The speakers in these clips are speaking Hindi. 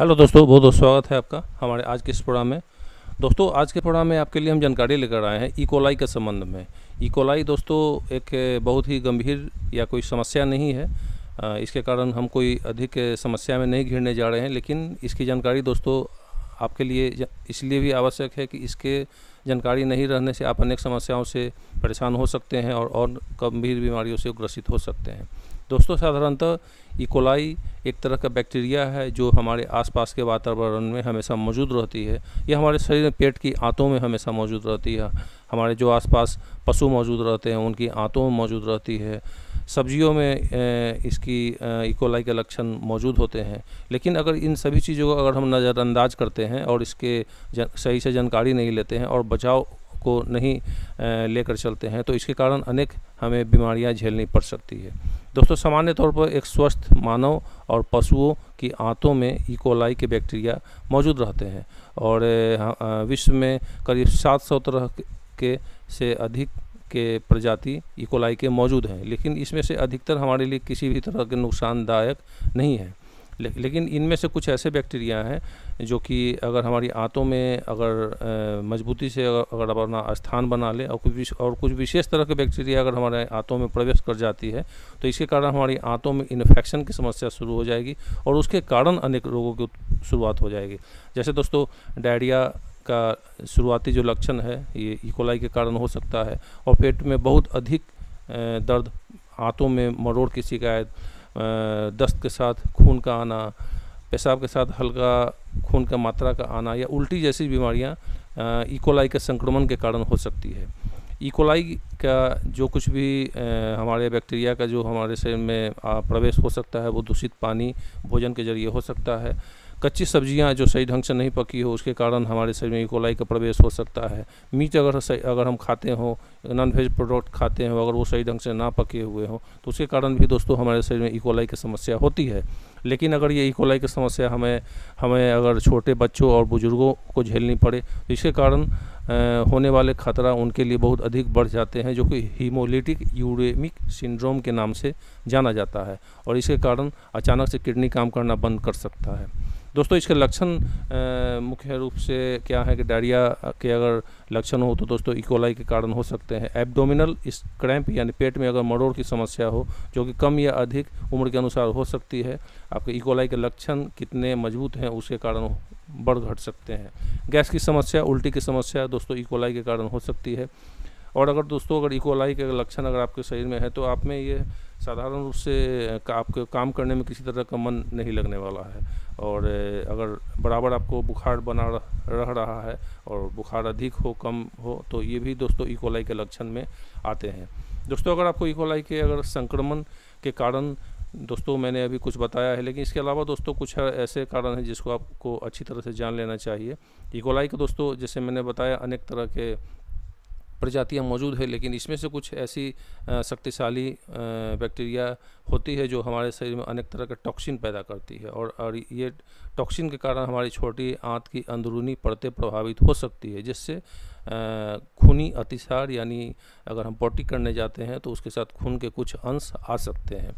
हेलो दोस्तों बहुत बहुत स्वागत है आपका हमारे आज के इस प्रोग्राम में दोस्तों आज के प्रोग्राम में आपके लिए हम जानकारी लेकर आए हैं इकोलाई e के संबंध में इकोलाई e दोस्तों एक बहुत ही गंभीर या कोई समस्या नहीं है इसके कारण हम कोई अधिक समस्या में नहीं घिरने जा रहे हैं लेकिन इसकी जानकारी दोस्तों आपके लिए इसलिए भी आवश्यक है कि इसके जानकारी नहीं रहने से आप अनेक समस्याओं से परेशान हो सकते हैं और और गंभीर बीमारियों से ग्रसित हो सकते हैं दोस्तों साधारणतः इकोलाई e. एक तरह का बैक्टीरिया है जो हमारे आसपास के वातावरण में हमेशा मौजूद रहती है यह हमारे शरीर में पेट की आंतों में हमेशा मौजूद रहती है हमारे जो आसपास पशु मौजूद रहते हैं उनकी आंतों में मौजूद रहती है सब्जियों में इसकी इकोलाई e. के लक्षण मौजूद होते हैं लेकिन अगर इन सभी चीज़ों को अगर हम नज़रअंदाज करते हैं और इसके सही से जानकारी नहीं लेते हैं और बचाव को नहीं लेकर चलते हैं तो इसके कारण अनेक हमें बीमारियां झेलनी पड़ सकती है दोस्तों सामान्य तौर पर एक स्वस्थ मानव और पशुओं की आंतों में इकोलाई e. के बैक्टीरिया मौजूद रहते हैं और विश्व में करीब 700 तरह के से अधिक के प्रजाति इकोलाई e. के मौजूद हैं लेकिन इसमें से अधिकतर हमारे लिए किसी भी तरह के नुकसानदायक नहीं है ले, लेकिन इनमें से कुछ ऐसे बैक्टीरिया हैं जो कि अगर हमारी आंतों में अगर मजबूती से अगर, अपना स्थान बना ले और कुछ और कुछ विशेष तरह के बैक्टीरिया अगर हमारे आंतों में प्रवेश कर जाती है तो इसके कारण हमारी आंतों में इन्फेक्शन की समस्या शुरू हो जाएगी और उसके कारण अनेक रोगों की शुरुआत हो जाएगी जैसे दोस्तों डायरिया का शुरुआती जो लक्षण है ये इकोलाई e. के कारण हो सकता है और पेट में बहुत अधिक दर्द आंतों में मरोड़ की शिकायत दस्त के साथ खून का आना पेशाब के साथ हल्का खून का मात्रा का आना या उल्टी जैसी बीमारियाँ इकोलाई e. के संक्रमण के कारण हो सकती है इकोलाई e. का जो कुछ भी हमारे बैक्टीरिया का जो हमारे शरीर में प्रवेश हो सकता है वो दूषित पानी भोजन के जरिए हो सकता है कच्ची सब्जियां जो सही ढंग से नहीं पकी हो उसके कारण हमारे शरीर में इकोलाई e. का प्रवेश हो सकता है मीट अगर सही अगर हम खाते हो नॉन वेज प्रोडक्ट खाते हो अगर वो सही ढंग से ना पके हुए हों तो उसके कारण भी दोस्तों हमारे शरीर में इकोलाई e. की समस्या होती है लेकिन अगर ये इकोलाई e. की समस्या हमें हमें अगर छोटे बच्चों और बुज़ुर्गों को झेलनी पड़े तो इसके कारण होने वाले खतरा उनके लिए बहुत अधिक बढ़ जाते हैं जो कि हीमोलिटिक यूरेमिक सिंड्रोम के नाम से जाना जाता है और इसके कारण अचानक से किडनी काम करना बंद कर सकता है दोस्तों इसके लक्षण मुख्य रूप से क्या है कि डायरिया के अगर लक्षण हो तो दोस्तों इकोलाई e. के कारण हो सकते हैं एब्डोमिनल इस क्रैम्प यानी पेट में अगर मरोड़ की समस्या हो जो कि कम या अधिक उम्र के अनुसार हो सकती है आपके इकोलाई e. के लक्षण कितने मजबूत हैं उसके कारण बढ़ घट सकते हैं गैस की समस्या उल्टी की समस्या दोस्तों इकोलाई e. के कारण हो सकती है और अगर दोस्तों अगर इकोलाई के लक्षण अगर आपके शरीर में है तो आप में ये साधारण रूप से आपके काम करने में किसी तरह का मन नहीं लगने वाला है और अगर बराबर आपको बुखार बना रह रहा है और बुखार अधिक हो कम हो तो ये भी दोस्तों इकोलाई e. के लक्षण में आते हैं दोस्तों अगर आपको इकोलाई e. के अगर संक्रमण के कारण दोस्तों मैंने अभी कुछ बताया है लेकिन इसके अलावा दोस्तों कुछ ऐसे कारण हैं जिसको आपको अच्छी तरह से जान लेना चाहिए इकोलाई e. का दोस्तों जैसे मैंने बताया अनेक तरह के प्रजातियाँ मौजूद है लेकिन इसमें से कुछ ऐसी शक्तिशाली बैक्टीरिया होती है जो हमारे शरीर में अनेक तरह का टॉक्सिन पैदा करती है और और ये टॉक्सिन के कारण हमारी छोटी आंत की अंदरूनी परतें प्रभावित हो सकती है जिससे खूनी अतिसार यानी अगर हम पोटी करने जाते हैं तो उसके साथ खून के कुछ अंश आ सकते हैं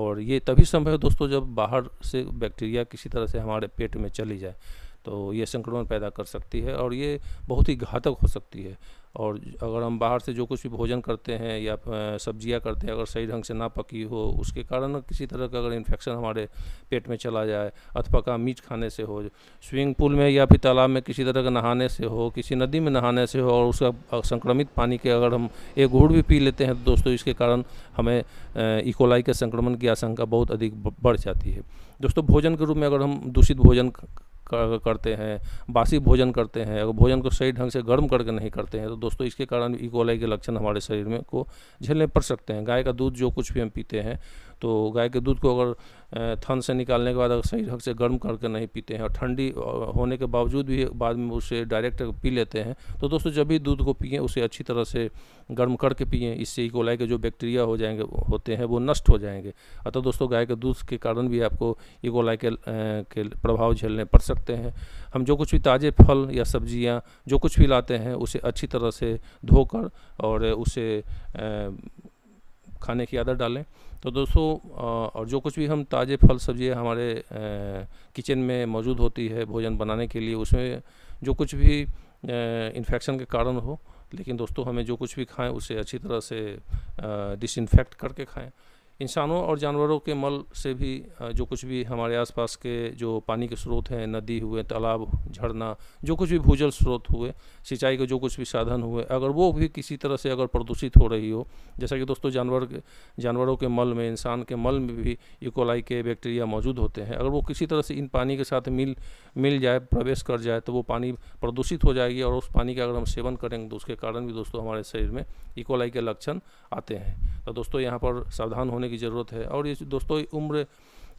और ये तभी संभव है दोस्तों जब बाहर से बैक्टीरिया किसी तरह से हमारे पेट में चली जाए तो ये संक्रमण पैदा कर सकती है और ये बहुत ही घातक हो सकती है और अगर हम बाहर से जो कुछ भी भोजन करते हैं या सब्जियां करते हैं अगर सही ढंग से ना पकी हो उसके कारण किसी तरह का अगर इन्फेक्शन हमारे पेट में चला जाए अथपका मीट खाने से हो स्विमिंग पूल में या फिर तालाब में किसी तरह का नहाने से हो किसी नदी में नहाने से हो और उसका संक्रमित पानी के अगर हम एक घूट भी पी लेते हैं तो दोस्तों इसके कारण हमें इकोलाई e. के संक्रमण की आशंका बहुत अधिक बढ़ जाती है दोस्तों भोजन के रूप में अगर हम दूषित भोजन करते हैं बासी भोजन करते हैं अगर भोजन को सही ढंग से गर्म करके नहीं करते हैं तो दोस्तों इसके कारण इकोलाई e. के लक्षण हमारे शरीर में को झेलने पड़ सकते हैं गाय का दूध जो कुछ भी हम पीते हैं तो गाय के दूध को अगर थन से निकालने के बाद अगर सही ढंग से गर्म करके नहीं पीते हैं और ठंडी होने के बावजूद भी बाद में उसे डायरेक्ट पी लेते हैं तो दोस्तों जब भी दूध को पिए उसे अच्छी तरह से गर्म करके पिए इससे इकोलाई e. के जो बैक्टीरिया हो जाएंगे होते हैं वो नष्ट हो जाएंगे अतः दोस्तों गाय के दूध के कारण भी आपको इकोलाई e. के, के प्रभाव झेलने पड़ सकते हैं हम जो कुछ भी ताज़े फल या सब्जियाँ जो कुछ भी लाते हैं उसे अच्छी तरह से धोकर और उसे खाने की आदत डालें तो दोस्तों और जो कुछ भी हम ताज़े फल सब्जियां हमारे किचन में मौजूद होती है भोजन बनाने के लिए उसमें जो कुछ भी इन्फेक्शन के कारण हो लेकिन दोस्तों हमें जो कुछ भी खाएं उसे अच्छी तरह से डिसइनफेक्ट करके खाएं इंसानों और जानवरों के मल से भी जो कुछ भी हमारे आसपास के जो पानी के स्रोत हैं नदी हुए तालाब झरना जो कुछ भी भूजल स्रोत हुए सिंचाई के जो कुछ भी साधन हुए अगर वो भी किसी तरह से अगर प्रदूषित हो रही हो जैसा कि दोस्तों जानवर के जानवरों के मल में इंसान के मल में भी इकोलाई e. के बैक्टीरिया मौजूद होते हैं अगर वो किसी तरह से इन पानी के साथ मिल मिल जाए प्रवेश कर जाए तो वो पानी प्रदूषित हो जाएगी और उस पानी का अगर हम सेवन करेंगे तो उसके कारण भी दोस्तों हमारे शरीर में इकोलाई e. के लक्षण आते हैं तो दोस्तों यहाँ पर सावधान होने की ज़रूरत है और ये दोस्तों उम्र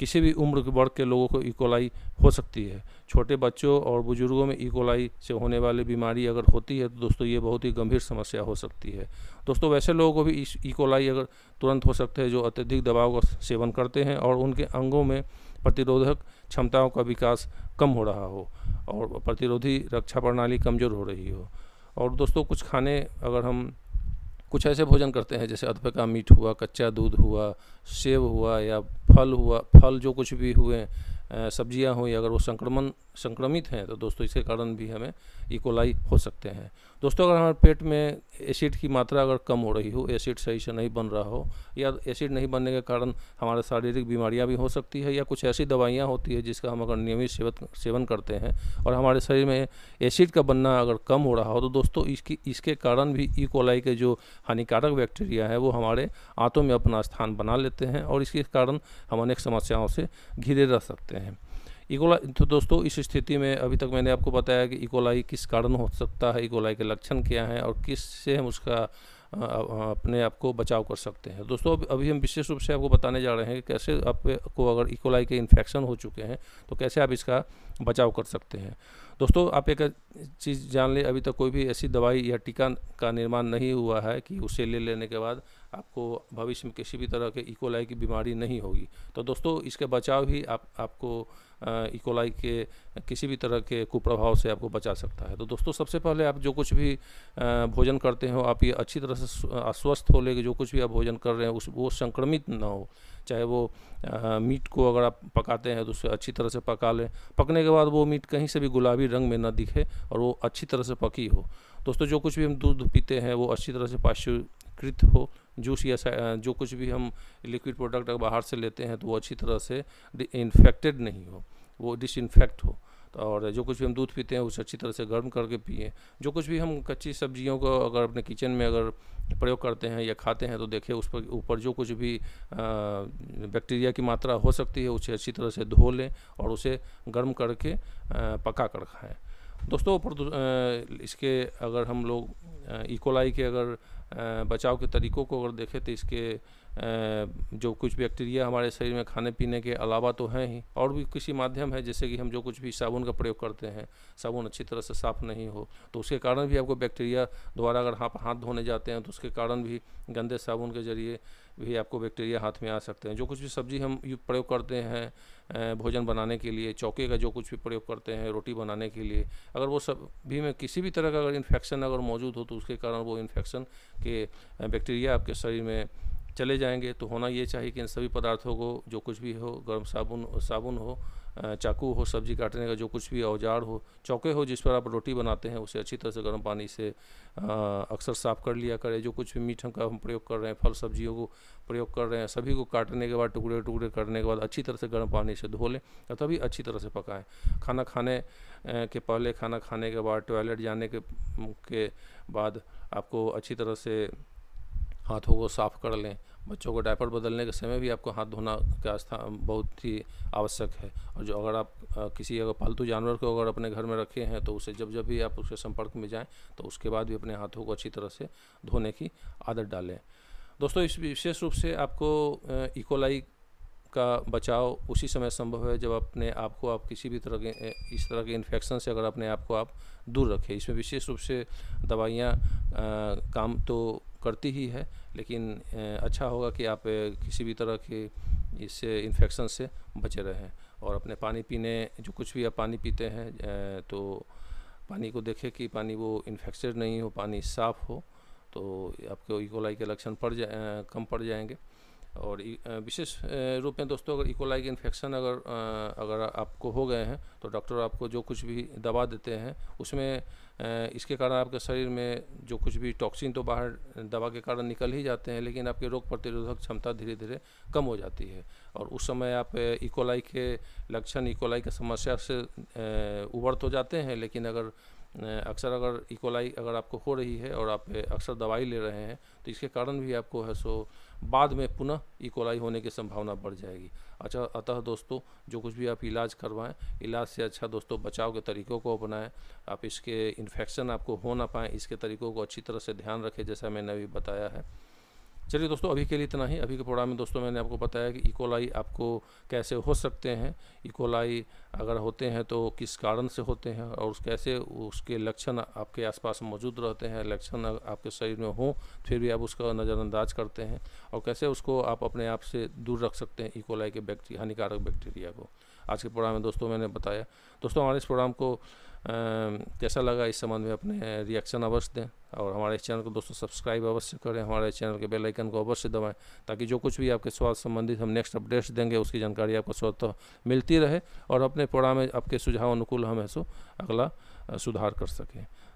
किसी भी उम्र के वर्ग के लोगों को इकोलाई e हो सकती है छोटे बच्चों और बुजुर्गों में इकोलाई e से होने वाली बीमारी अगर होती है तो दोस्तों ये बहुत ही गंभीर समस्या हो सकती है दोस्तों वैसे लोगों को भी इकोलाई e अगर तुरंत हो सकते हैं जो अत्यधिक दबाव का सेवन करते हैं और उनके अंगों में प्रतिरोधक क्षमताओं का विकास कम हो रहा हो और प्रतिरोधी रक्षा प्रणाली कमज़ोर हो रही हो और दोस्तों कुछ खाने अगर हम कुछ ऐसे भोजन करते हैं जैसे अदपे का मीट हुआ कच्चा दूध हुआ सेब हुआ या फल हुआ फल जो कुछ भी हुए सब्जियां हुई अगर वो संक्रमण संक्रमित हैं तो दोस्तों इसके कारण भी हमें इकोलाई e. हो सकते हैं दोस्तों अगर हमारे पेट में एसिड की मात्रा अगर कम हो रही हो एसिड सही से नहीं बन रहा हो या एसिड नहीं बनने के कारण हमारे शारीरिक बीमारियां भी हो सकती है या कुछ ऐसी दवाइयाँ होती है जिसका हम अगर नियमित सेवन सेवन करते हैं और हमारे शरीर में एसिड का बनना अगर कम हो रहा हो तो दोस्तों इसकी इसके कारण भी इकोलाई e. के जो हानिकारक बैक्टीरिया है वो हमारे आँतों में अपना स्थान बना लेते हैं और इसके कारण हम अनेक समस्याओं से घिरे रह सकते हैं इकोलाई तो दोस्तों इस स्थिति में अभी तक मैंने आपको बताया कि इकोलाई किस कारण हो सकता है इकोलाई के लक्षण क्या हैं और किस से हम उसका अपने आप को बचाव कर सकते हैं दोस्तों अभी हम विशेष रूप से आपको बताने जा रहे हैं कि कैसे आपको अगर इकोलाई के इन्फेक्शन हो चुके हैं तो कैसे आप इसका बचाव कर सकते हैं दोस्तों आप एक चीज़ जान लें अभी तक कोई भी ऐसी दवाई या टीका का निर्माण नहीं हुआ है कि उसे ले लेने के बाद आपको भविष्य में किसी भी तरह के इकोलाई e. की बीमारी नहीं होगी तो दोस्तों इसके बचाव ही आप आपको इकोलाई e. के किसी भी तरह के कुप्रभाव से आपको बचा सकता है तो दोस्तों सबसे पहले आप जो कुछ भी भोजन करते हो आप ये अच्छी तरह से अस्वस्थ हो लेके जो कुछ भी आप भोजन कर रहे हैं उस वो संक्रमित ना हो चाहे वो आ, मीट को अगर आप पकाते हैं तो उसे अच्छी तरह से पका लें पकने के बाद वो मीट कहीं से भी गुलाबी रंग में ना दिखे और वो अच्छी तरह से पकी हो दोस्तों जो कुछ भी हम दूध पीते हैं वो अच्छी तरह से पाश्चुकृत हो जूस या जो कुछ भी हम लिक्विड प्रोडक्ट अगर बाहर से लेते हैं तो वो अच्छी तरह से इन्फेक्टेड नहीं हो वो डिसइनफेक्ट हो तो और जो कुछ भी हम दूध पीते हैं उसे अच्छी तरह से गर्म करके पिए जो कुछ भी हम कच्ची सब्जियों को अगर अपने किचन में अगर प्रयोग करते हैं या खाते हैं तो देखें उस पर ऊपर जो कुछ भी बैक्टीरिया की मात्रा हो सकती है उसे अच्छी तरह से धो लें और उसे गर्म करके पका कर खाएँ दोस्तों इसके अगर हम लोग इकोलाई e. के अगर बचाव के तरीक़ों को अगर देखें तो इसके जो कुछ बैक्टीरिया हमारे शरीर में खाने पीने के अलावा तो हैं ही और भी किसी माध्यम है जैसे कि हम जो कुछ भी साबुन का प्रयोग करते हैं साबुन अच्छी तरह से साफ़ नहीं हो तो उसके कारण भी आपको बैक्टीरिया द्वारा अगर हाँ हाथ धोने जाते हैं तो उसके कारण भी गंदे साबुन के ज़रिए भी आपको बैक्टीरिया हाथ में आ सकते हैं जो कुछ भी सब्जी हम प्रयोग करते हैं भोजन बनाने के लिए चौके का जो कुछ भी प्रयोग करते हैं रोटी बनाने के लिए अगर वो सब भी में किसी भी तरह का अगर इन्फेक्शन अगर मौजूद हो तो उसके कारण वो इन्फेक्शन के बैक्टीरिया आपके शरीर में चले जाएंगे तो होना ये चाहिए कि इन सभी पदार्थों को जो कुछ भी हो गर्म साबुन साबुन हो चाकू हो सब्जी काटने का जो कुछ भी औजार हो चौके हो जिस पर आप रोटी बनाते हैं उसे अच्छी तरह से गर्म पानी से अक्सर साफ़ कर लिया करें जो कुछ भी मीठा का हम प्रयोग कर रहे हैं फल सब्जियों को प्रयोग कर रहे हैं सभी को काटने के बाद टुकड़े टुकड़े करने के बाद अच्छी तरह से गर्म पानी से धो लें और तभी अच्छी तरह से पकाएँ खाना खाने के पहले खाना खाने के बाद टॉयलेट जाने के, के बाद आपको अच्छी तरह से हाथों को साफ़ कर लें बच्चों को डायपर बदलने के समय भी आपको हाथ धोना का स्थान बहुत ही आवश्यक है और जो अगर आप किसी अगर पालतू जानवर को अगर अपने घर में रखे हैं तो उसे जब जब भी आप उसके संपर्क में जाएं तो उसके बाद भी अपने हाथों को अच्छी तरह से धोने की आदत डालें दोस्तों इस विशेष रूप से आपको इकोलाई का बचाव उसी समय संभव है जब अपने आप को आप किसी भी तरह के इस तरह के इन्फेक्शन से अगर अपने आप को आप दूर रखें इसमें विशेष रूप से दवाइयाँ काम तो करती ही है लेकिन अच्छा होगा कि आप किसी भी तरह के इस इन्फेक्शन से बचे रहें और अपने पानी पीने जो कुछ भी आप पानी पीते हैं तो पानी को देखें कि पानी वो इन्फेक्टेड नहीं हो पानी साफ़ हो तो आपको इकोलाई e. के लक्षण पड़ जाए कम पड़ जाएंगे और विशेष रूप में दोस्तों अगर इकोलाई के इन्फेक्शन अगर अगर आपको हो गए हैं तो डॉक्टर आपको जो कुछ भी दवा देते हैं उसमें इसके कारण आपके शरीर में जो कुछ भी टॉक्सिन तो बाहर दवा के कारण निकल ही जाते हैं लेकिन आपके रोग प्रतिरोधक क्षमता धीरे धीरे कम हो जाती है और उस समय आप इकोलाई के लक्षण इकोलाई की समस्या से उभर तो जाते हैं लेकिन अगर अक्सर अगर इकोलाई e अगर आपको हो रही है और आप अक्सर दवाई ले रहे हैं तो इसके कारण भी आपको है सो बाद में पुनः इकोलाई e होने की संभावना बढ़ जाएगी अच्छा अतः दोस्तों जो कुछ भी आप इलाज करवाएं इलाज से अच्छा दोस्तों बचाव के तरीक़ों को अपनाएं आप इसके इन्फेक्शन आपको हो ना पाएँ इसके तरीक़ों को अच्छी तरह से ध्यान रखें जैसा मैंने अभी बताया है चलिए दोस्तों अभी के लिए इतना ही अभी के प्रोग्राम में दोस्तों मैंने आपको बताया कि इकोलाई e आपको कैसे हो सकते हैं इकोलाई e अगर होते हैं तो किस कारण से होते हैं और उस कैसे उसके लक्षण आपके आसपास मौजूद रहते हैं लक्षण आपके शरीर में हो फिर भी आप उसका नज़रअंदाज करते हैं और कैसे उसको आप अपने आप से दूर रख सकते हैं इकोलाई e के बैक्टीरिया हानिकारक बैक्टीरिया को आज के प्रोग्राम में दोस्तों मैंने बताया दोस्तों हमारे इस प्रोग्राम को कैसा लगा इस संबंध में अपने रिएक्शन अवश्य दें और हमारे चैनल को दोस्तों सब्सक्राइब अवश्य करें हमारे चैनल के बेल आइकन को अवश्य दबाएं ताकि जो कुछ भी आपके स्वास्थ्य संबंधित हम नेक्स्ट अपडेट्स देंगे उसकी जानकारी आपको स्वतः मिलती रहे और अपने प्रोग्राम में आपके सुझाव अनुकूल हम ऐसा अगला सुधार कर सकें